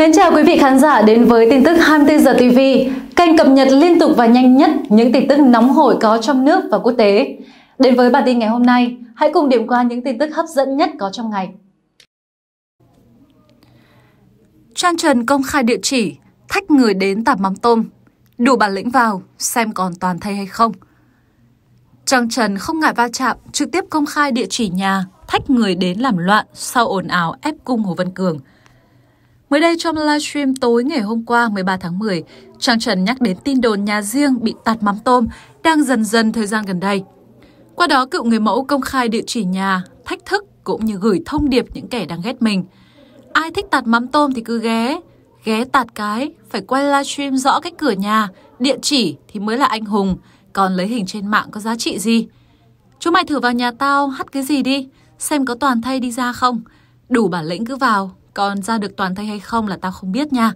Mến chào quý vị khán giả đến với tin tức 24 giờ TV, kênh cập nhật liên tục và nhanh nhất những tin tức nóng hổi có trong nước và quốc tế. Đến với bản tin ngày hôm nay, hãy cùng điểm qua những tin tức hấp dẫn nhất có trong ngày. Trang Trần công khai địa chỉ, thách người đến tạp mắm tôm, đủ bản lĩnh vào, xem còn toàn thay hay không. Trang Trần không ngại va chạm, trực tiếp công khai địa chỉ nhà, thách người đến làm loạn sau ồn ào ép cung Hồ Văn Cường – Mới đây trong livestream tối ngày hôm qua 13 tháng 10, Trang Trần nhắc đến tin đồn nhà riêng bị tạt mắm tôm đang dần dần thời gian gần đây. Qua đó, cựu người mẫu công khai địa chỉ nhà, thách thức cũng như gửi thông điệp những kẻ đang ghét mình. Ai thích tạt mắm tôm thì cứ ghé, ghé tạt cái, phải quay livestream rõ cách cửa nhà, địa chỉ thì mới là anh hùng, còn lấy hình trên mạng có giá trị gì. Chúng mày thử vào nhà tao hắt cái gì đi, xem có toàn thay đi ra không. Đủ bản lĩnh cứ vào, còn ra được toàn thây hay không là tao không biết nha.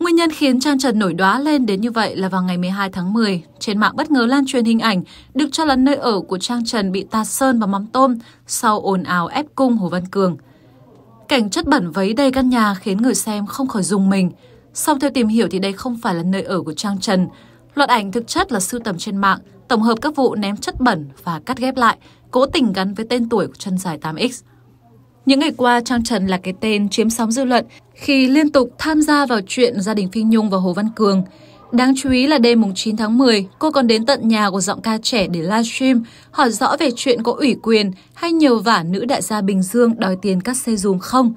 Nguyên nhân khiến Trang Trần nổi đóa lên đến như vậy là vào ngày 12 tháng 10, trên mạng bất ngờ lan truyền hình ảnh được cho là nơi ở của Trang Trần bị tạt sơn và mắm tôm sau ồn ào ép cung Hồ Văn Cường. Cảnh chất bẩn vấy đầy căn nhà khiến người xem không khỏi dùng mình. sau theo tìm hiểu thì đây không phải là nơi ở của Trang Trần. Loạt ảnh thực chất là sưu tầm trên mạng, tổng hợp các vụ ném chất bẩn và cắt ghép lại, cố tình gắn với tên tuổi của chân dài 8X. Những ngày qua, Trang Trần là cái tên chiếm sóng dư luận khi liên tục tham gia vào chuyện gia đình Phi Nhung và Hồ Văn Cường. Đáng chú ý là đêm 9 tháng 10, cô còn đến tận nhà của giọng ca trẻ để livestream, hỏi rõ về chuyện có ủy quyền hay nhiều vả nữ đại gia Bình Dương đòi tiền cắt xe dùm không.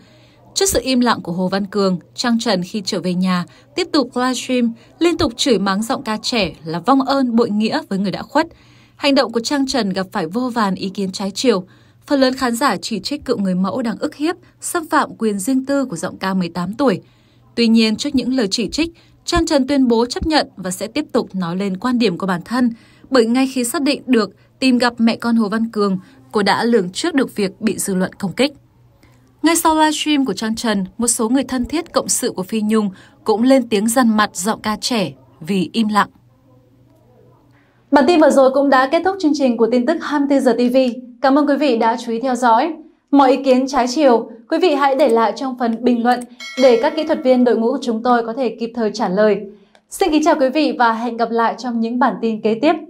Trước sự im lặng của Hồ Văn Cường, Trang Trần khi trở về nhà tiếp tục livestream, liên tục chửi mắng giọng ca trẻ là vong ơn bội nghĩa với người đã khuất. Hành động của Trang Trần gặp phải vô vàn ý kiến trái chiều. Phần lớn khán giả chỉ trích cựu người mẫu đang ức hiếp, xâm phạm quyền riêng tư của giọng ca 18 tuổi. Tuy nhiên, trước những lời chỉ trích, Trang Trần tuyên bố chấp nhận và sẽ tiếp tục nói lên quan điểm của bản thân, bởi ngay khi xác định được tìm gặp mẹ con Hồ Văn Cường, cô đã lường trước được việc bị dư luận công kích. Ngay sau livestream của Trang Trần, một số người thân thiết cộng sự của Phi Nhung cũng lên tiếng dằn mặt giọng ca trẻ vì im lặng. Bản tin vừa rồi cũng đã kết thúc chương trình của tin tức 24 giờ TV. Cảm ơn quý vị đã chú ý theo dõi. Mọi ý kiến trái chiều, quý vị hãy để lại trong phần bình luận để các kỹ thuật viên đội ngũ của chúng tôi có thể kịp thời trả lời. Xin kính chào quý vị và hẹn gặp lại trong những bản tin kế tiếp.